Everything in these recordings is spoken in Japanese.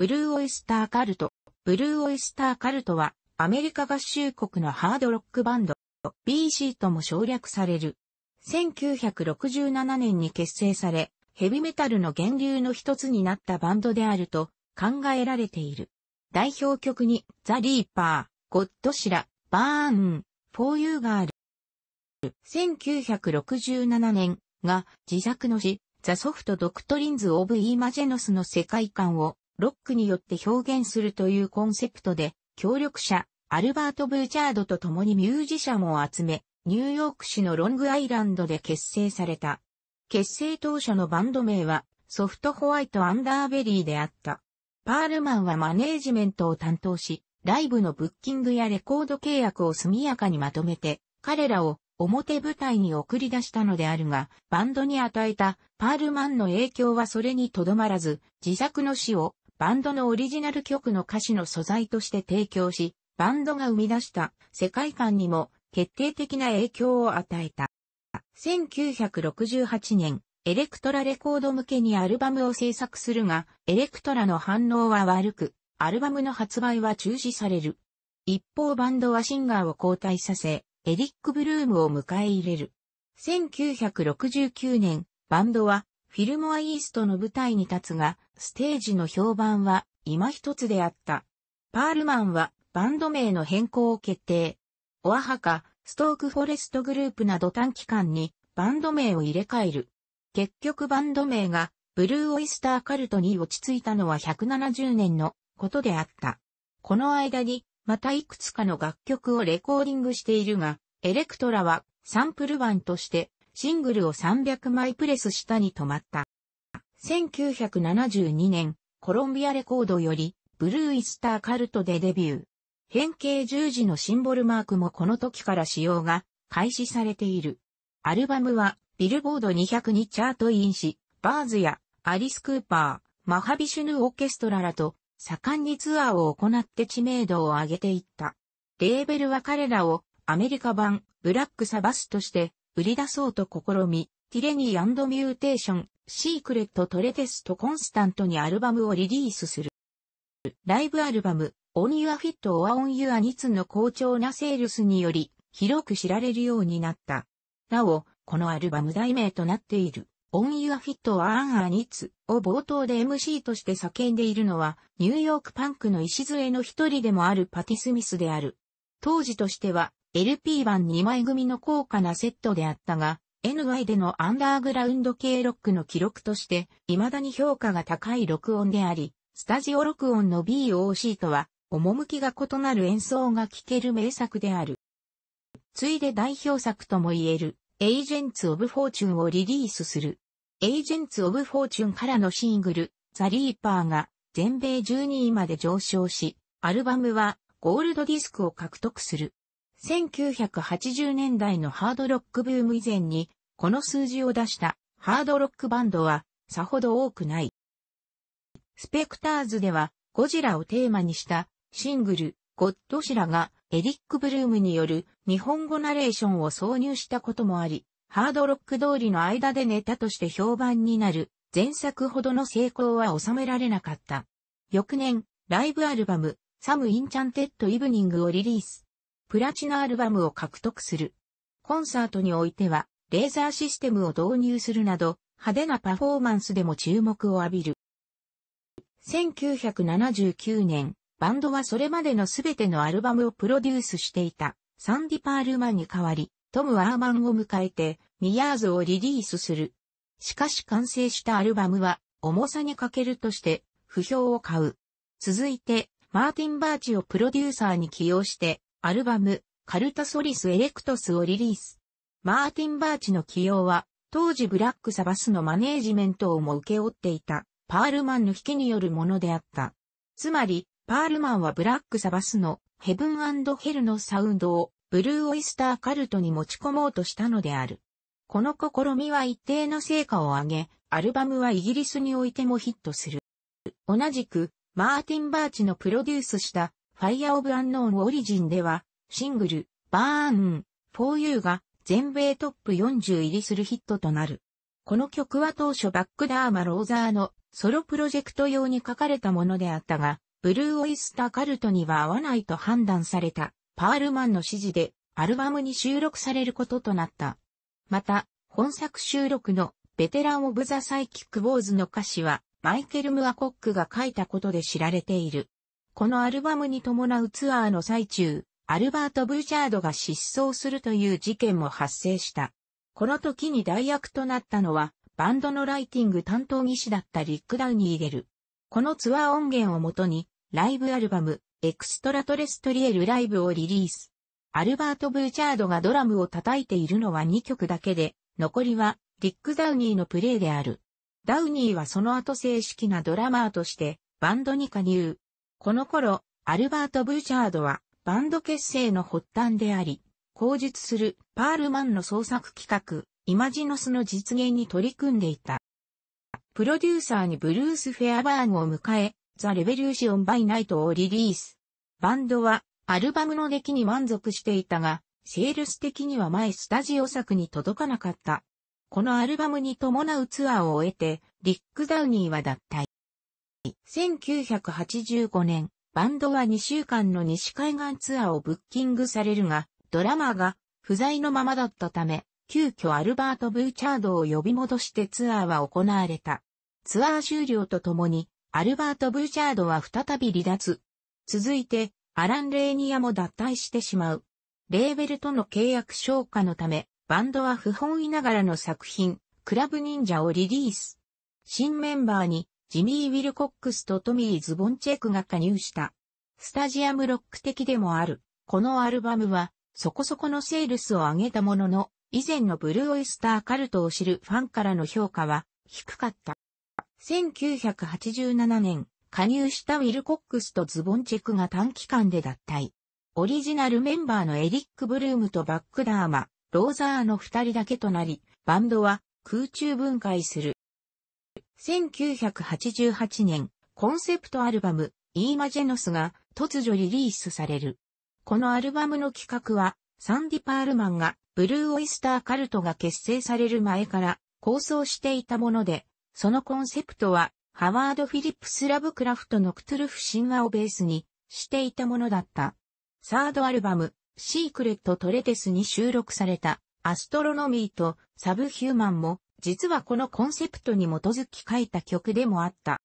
ブルーオイスターカルト。ブルーオイスターカルトは、アメリカ合衆国のハードロックバンド、BC とも省略される。1967年に結成され、ヘビメタルの源流の一つになったバンドであると考えられている。代表曲に、ザ・リーパー、ゴッドシラ、バーン、フォーユーがある。1967年が自作の詩、ザ・ソフト・ドクトリンズ・オブ・イーマジェノスの世界観をロックによって表現するというコンセプトで、協力者、アルバート・ブーチャードと共にミュージシャンを集め、ニューヨーク市のロングアイランドで結成された。結成当初のバンド名は、ソフトホワイト・アンダーベリーであった。パールマンはマネージメントを担当し、ライブのブッキングやレコード契約を速やかにまとめて、彼らを表舞台に送り出したのであるが、バンドに与えたパールマンの影響はそれにとどまらず、自作の詩をバンドのオリジナル曲の歌詞の素材として提供し、バンドが生み出した世界観にも決定的な影響を与えた。1968年、エレクトラレコード向けにアルバムを制作するが、エレクトラの反応は悪く、アルバムの発売は中止される。一方バンドはシンガーを交代させ、エリック・ブルームを迎え入れる。1969年、バンドはフィルモアイーストの舞台に立つが、ステージの評判は今一つであった。パールマンはバンド名の変更を決定。オアハカ、ストークフォレストグループなど短期間にバンド名を入れ替える。結局バンド名がブルーオイスターカルトに落ち着いたのは170年のことであった。この間にまたいくつかの楽曲をレコーディングしているが、エレクトラはサンプル版としてシングルを300枚プレス下に止まった。1972年、コロンビアレコードより、ブルーイスターカルトでデビュー。変形十字のシンボルマークもこの時から使用が開始されている。アルバムは、ビルボード202チャートインし、バーズやアリス・クーパー、マハビシュヌ・オーケストラらと、盛んにツアーを行って知名度を上げていった。レーベルは彼らをアメリカ版ブラックサバスとして売り出そうと試み、ティレニーミューテーション、シークレットトレテストコンスタントにアルバムをリリースする。ライブアルバム、オンユアフィットオアオンユアニツの好調なセールスにより、広く知られるようになった。なお、このアルバム題名となっている、オンユアフィットオアアンアニ o を冒頭で MC として叫んでいるのは、ニューヨークパンクの礎の一人でもあるパティスミスである。当時としては、LP 版2枚組の高価なセットであったが、NY でのアンダーグラウンド系ロックの記録として、未だに評価が高い録音であり、スタジオ録音の BOC とは、趣が異なる演奏が聴ける名作である。ついで代表作とも言える、エイジェンツ・オブ・フォーチュンをリリースする。エイジェンツ・オブ・フォーチュンからのシングル、ザ・リーパーが全米12位まで上昇し、アルバムはゴールドディスクを獲得する。1980年代のハードロックブーム以前に、この数字を出したハードロックバンドはさほど多くない。スペクターズではゴジラをテーマにしたシングルゴッドシラがエリック・ブルームによる日本語ナレーションを挿入したこともあり、ハードロック通りの間でネタとして評判になる前作ほどの成功は収められなかった。翌年、ライブアルバム、サム・インチャンテッド・イブニングをリリース。プラチナアルバムを獲得する。コンサートにおいては、レーザーシステムを導入するなど、派手なパフォーマンスでも注目を浴びる。1979年、バンドはそれまでのすべてのアルバムをプロデュースしていた、サンディ・パールマンに代わり、トム・アーマンを迎えて、ミヤーズをリリースする。しかし完成したアルバムは、重さに欠けるとして、不評を買う。続いて、マーティン・バーチをプロデューサーに起用して、アルバム、カルタソリス・エレクトスをリリース。マーティン・バーチの起用は、当時ブラック・サバスのマネージメントをも受け負っていた、パールマンの引きによるものであった。つまり、パールマンはブラック・サバスのヘブンヘルのサウンドをブルーオイスターカルトに持ち込もうとしたのである。この試みは一定の成果を上げ、アルバムはイギリスにおいてもヒットする。同じく、マーティン・バーチのプロデュースしたファイアオブアンノーンオリジンでは、シングル、バーン、フォーユーが全米トップ40入りするヒットとなる。この曲は当初バックダーマローザーのソロプロジェクト用に書かれたものであったが、ブルーオイスターカルトには合わないと判断されたパールマンの指示でアルバムに収録されることとなった。また、本作収録のベテランオブザサイキックボーズの歌詞はマイケル・ムアコックが書いたことで知られている。このアルバムに伴うツアーの最中、アルバート・ブーチャードが失踪するという事件も発生した。この時に代役となったのは、バンドのライティング担当技師だったリック・ダウニー・ゲル。このツアー音源をもとに、ライブアルバム、エクストラトレストリエルライブをリリース。アルバート・ブーチャードがドラムを叩いているのは2曲だけで、残りは、リック・ダウニーのプレイである。ダウニーはその後正式なドラマーとして、バンドに加入。この頃、アルバート・ブーチャードはバンド結成の発端であり、口述するパールマンの創作企画、イマジノスの実現に取り組んでいた。プロデューサーにブルース・フェアバーンを迎え、ザ・レベリューシオン・バイ・ナイトをリリース。バンドはアルバムの出来に満足していたが、セールス的には前スタジオ作に届かなかった。このアルバムに伴うツアーを終えて、リック・ダウニーは脱退。1985年、バンドは2週間の西海岸ツアーをブッキングされるが、ドラマーが不在のままだったため、急遽アルバート・ブーチャードを呼び戻してツアーは行われた。ツアー終了とともに、アルバート・ブーチャードは再び離脱。続いて、アラン・レーニアも脱退してしまう。レーベルとの契約消化のため、バンドは不本意ながらの作品、クラブ忍者をリリース。新メンバーにジミー・ウィルコックスとトミー・ズボンチェクが加入した。スタジアムロック的でもある、このアルバムは、そこそこのセールスを上げたものの、以前のブルーオイスターカルトを知るファンからの評価は低かった。1987年、加入したウィルコックスとズボンチェクが短期間で脱退。オリジナルメンバーのエリック・ブルームとバックダーマ、ローザーの二人だけとなり、バンドは空中分解する。1988年、コンセプトアルバム、イーマジェノスが突如リリースされる。このアルバムの企画は、サンディ・パールマンが、ブルーオイスターカルトが結成される前から構想していたもので、そのコンセプトは、ハワード・フィリップス・ラブクラフトのクトゥルフ神話をベースにしていたものだった。サードアルバム、シークレット・トレテスに収録された、アストロノミーとサブヒューマンも実はこのコンセプトに基づき書いた曲でもあった。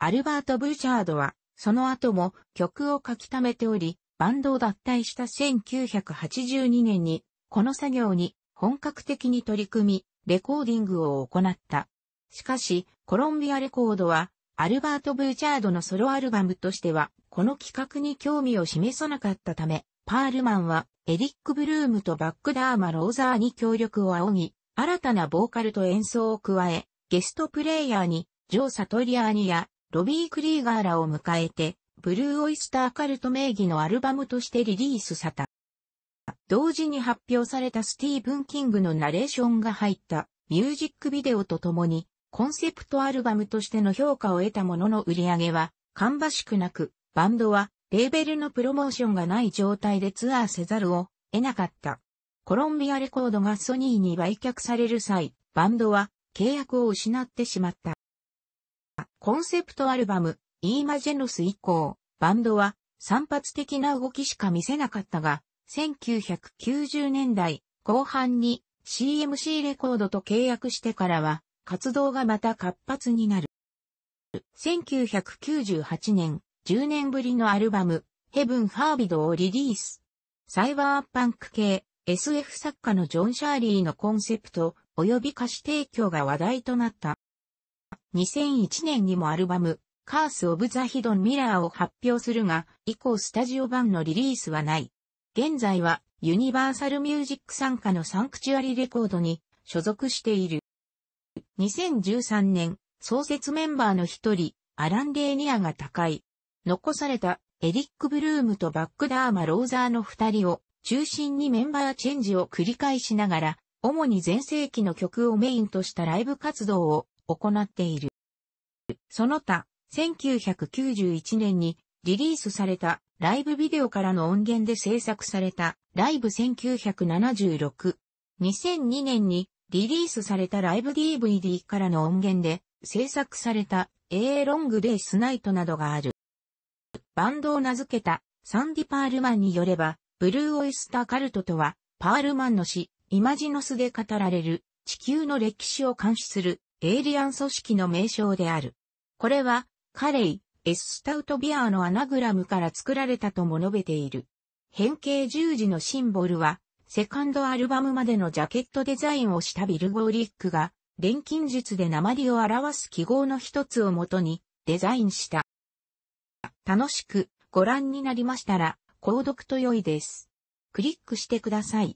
アルバート・ブーチャードは、その後も曲を書き溜めており、バンドを脱退した1982年に、この作業に本格的に取り組み、レコーディングを行った。しかし、コロンビアレコードは、アルバート・ブーチャードのソロアルバムとしては、この企画に興味を示さなかったため、パールマンは、エリック・ブルームとバックダーマ・ローザーに協力を仰ぎ、新たなボーカルと演奏を加え、ゲストプレイヤーに、ジョー・サトリアーニや、ロビー・クリーガーらを迎えて、ブルー・オイスター・カルト名義のアルバムとしてリリースされた。同時に発表されたスティーブン・キングのナレーションが入ったミュージックビデオとともに、コンセプトアルバムとしての評価を得たものの売り上げは、芳しくなく、バンドは、レーベルのプロモーションがない状態でツアーせざるを得なかった。コロンビアレコードがソニーに売却される際、バンドは契約を失ってしまった。コンセプトアルバム、イーマジェノス以降、バンドは散発的な動きしか見せなかったが、1990年代後半に CMC レコードと契約してからは、活動がまた活発になる。1998年、10年ぶりのアルバム、ヘブン・ファービドをリリース。サイバーパンク系、SF 作家のジョン・シャーリーのコンセプト、及び歌詞提供が話題となった。2001年にもアルバム、カース・オブ・ザ・ヒドン・ミラーを発表するが、以降スタジオ版のリリースはない。現在は、ユニバーサルミュージック参加のサンクチュアリレコードに所属している。2013年、創設メンバーの一人、アラン・レーニアが高い。残された、エリック・ブルームとバックダーマ・ローザーの二人を中心にメンバーチェンジを繰り返しながら、主に前世紀の曲をメインとしたライブ活動を行っている。その他、1991年にリリースされたライブビデオからの音源で制作されたライブ1976。2002年にリリースされたライブ DVD からの音源で制作された A ロングレイスナイトなどがある。バンドを名付けたサンディ・パールマンによればブルーオイスターカルトとは、パールマンの詩、イマジノスで語られる、地球の歴史を監視する、エイリアン組織の名称である。これは、カレイ、エススタウトビアーのアナグラムから作られたとも述べている。変形十字のシンボルは、セカンドアルバムまでのジャケットデザインをしたビルゴーリックが、錬金術で鉛を表す記号の一つをもとにデザインした。楽しくご覧になりましたら、購読と良いです。クリックしてください。